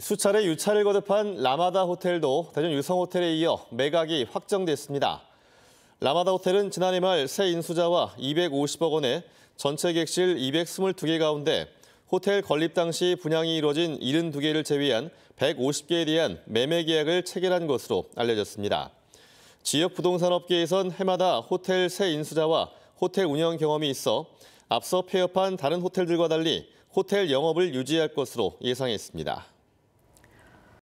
수차례 유찰을 거듭한 라마다 호텔도 대전 유성호텔에 이어 매각이 확정됐습니다. 라마다 호텔은 지난해 말 새 인수자와 250억 원의 전체 객실 222개 가운데 호텔 건립 당시 분양이 이뤄진 72개를 제외한 150개에 대한 매매 계약을 체결한 것으로 알려졌습니다. 지역 부동산 업계에선 해마다 호텔 새 인수자와 호텔 운영 경험이 있어 앞서 폐업한 다른 호텔들과 달리 호텔 영업을 유지할 것으로 예상했습니다.